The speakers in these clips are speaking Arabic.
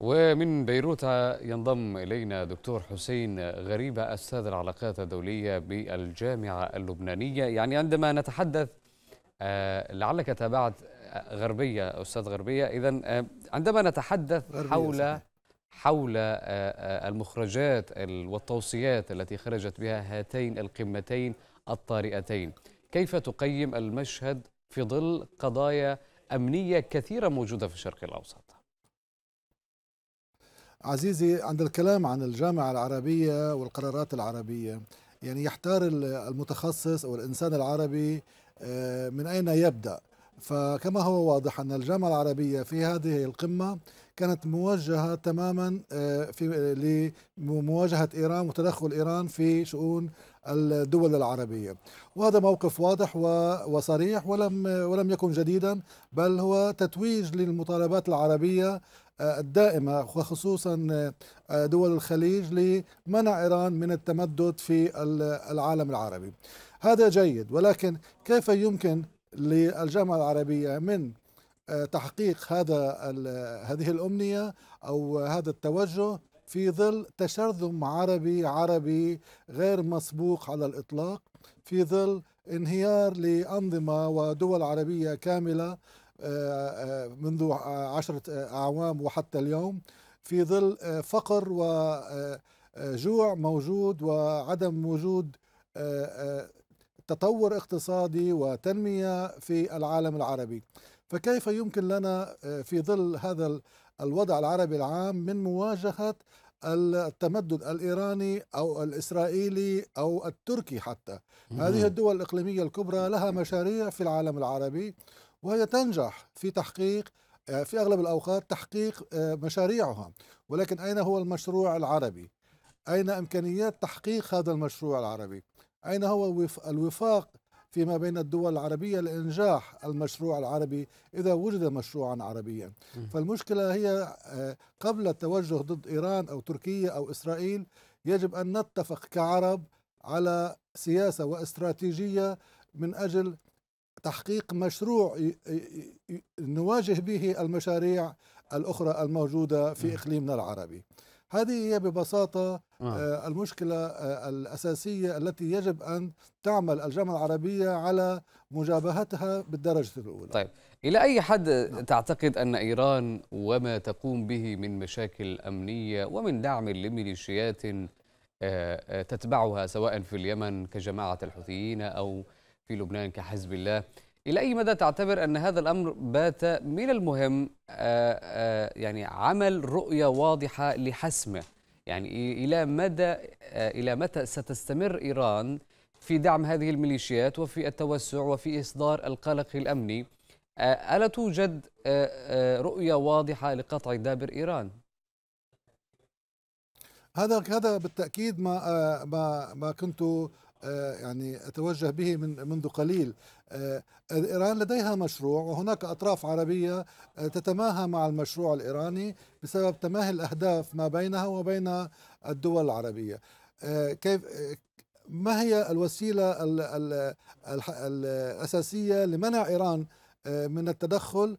ومن بيروت ينضم إلينا دكتور حسين غريبة أستاذ العلاقات الدولية بالجامعة اللبنانية يعني عندما نتحدث آه، لعلك تابعت آه، غربية أستاذ غربية إذا آه، عندما نتحدث حول حول المخرجات والتوصيات التي خرجت بها هاتين القمتين الطارئتين كيف تقيم المشهد في ظل قضايا أمنية كثيرة موجودة في الشرق الأوسط؟ عزيزي عند الكلام عن الجامعة العربية والقرارات العربية يعني يحتار المتخصص أو الإنسان العربي آه، من أين يبدأ فكما هو واضح أن الجامعة العربية في هذه القمة كانت موجهة تماما آه، في لمواجهة إيران وتدخل إيران في شؤون الدول العربية وهذا موقف واضح وصريح ولم ولم يكن جديدا بل هو تتويج للمطالبات العربية الدائمة وخصوصا آه، دول الخليج لمنع إيران من التمدد في العالم العربي هذا جيد ولكن كيف يمكن للجامعة العربية من آه، تحقيق هذا هذه الأمنية أو هذا التوجه في ظل تشرذم عربي عربي غير مسبوق على الإطلاق في ظل انهيار لأنظمة ودول عربية كاملة آه، آه، منذ عشرة أعوام وحتى اليوم في ظل آه، فقر وجوع موجود وعدم وجود تطور اقتصادي وتنمية في العالم العربي فكيف يمكن لنا في ظل هذا الوضع العربي العام من مواجهة التمدد الايراني او الاسرائيلي او التركي حتى هذه الدول الاقليميه الكبرى لها مشاريع في العالم العربي وهي تنجح في تحقيق آه، في اغلب الاوقات تحقيق آه، مشاريعها ولكن اين هو المشروع العربي اين امكانيات تحقيق هذا المشروع العربي اين هو الوفاق فيما بين الدول العربية لإنجاح المشروع العربي إذا وجد مشروعا عربيا فالمشكلة هي آه، قبل التوجه ضد إيران أو تركيا أو إسرائيل يجب أن نتفق كعرب على سياسة واستراتيجية من أجل تحقيق مشروع نواجه به المشاريع الأخرى الموجودة في إقليمنا العربي هذه هي ببساطة آه. آه، المشكلة آه، الأساسية التي يجب أن تعمل الجامعة العربية على مجابهتها بالدرجة الأولى طيب إلى أي حد نعم. تعتقد أن إيران وما تقوم به من مشاكل أمنية ومن دعم لميليشيات آه، تتبعها سواء في اليمن كجماعة الحوثيين أو في لبنان كحزب الله إلى أي مدى تعتبر أن هذا الأمر بات من المهم آه، آه، يعني عمل رؤية واضحة لحسمه يعني إلى مدى آه، إلى متى ستستمر إيران في دعم هذه الميليشيات وفي التوسع وفي إصدار القلق الأمني ألا توجد رؤية واضحة لقطع دابر إيران؟ هذا هذا بالتأكيد ما ما ما كنت آه، يعني أتوجه به من منذ قليل آه، إيران لديها مشروع وهناك أطراف عربية آه، تتماهى مع المشروع الإيراني بسبب تماهي الأهداف ما بينها وبين الدول العربية كيف ما هي الوسيلة الأساسية لمنع إيران من التدخل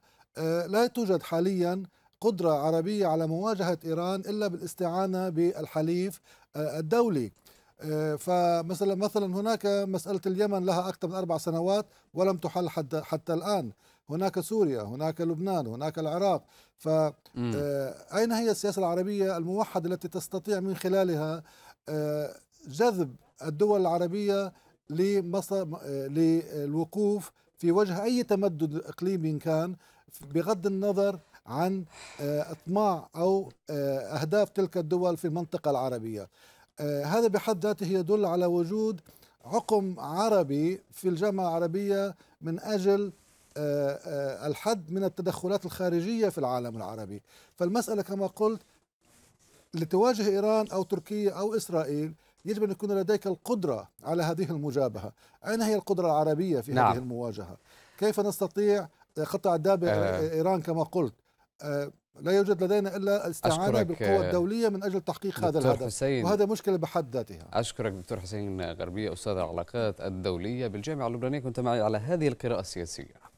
لا توجد حاليا قدرة عربية على مواجهة إيران إلا بالاستعانة بالحليف الدولي آه، فمثلا مثلا هناك مسألة اليمن لها أكثر من أربع سنوات ولم تحل حتى, حتى الآن هناك سوريا هناك لبنان هناك العراق فأين آه، هي السياسة العربية الموحدة التي تستطيع من خلالها آه، جذب الدول العربية للوقوف في وجه أي تمدد إقليمي كان بغض النظر عن اطماع أو أهداف تلك الدول في المنطقة العربية آه، هذا بحد ذاته يدل على وجود عقم عربي في الجامعة العربية من أجل آه، آه، الحد من التدخلات الخارجية في العالم العربي فالمسألة كما قلت لتواجه إيران أو تركيا أو إسرائيل يجب أن يكون لديك القدرة على هذه المجابهة أين هي القدرة العربية في نعم. هذه المواجهة كيف نستطيع قطع دابع آه. إيران كما قلت آه، لا يوجد لدينا الا الاستعانه بالقوى آه، الدوليه من اجل تحقيق هذا الهدف وهذا مشكله بحد ذاتها اشكرك دكتور حسين غربيه استاذ العلاقات الدوليه بالجامعه اللبنانيه كنت معي على هذه القراءه السياسيه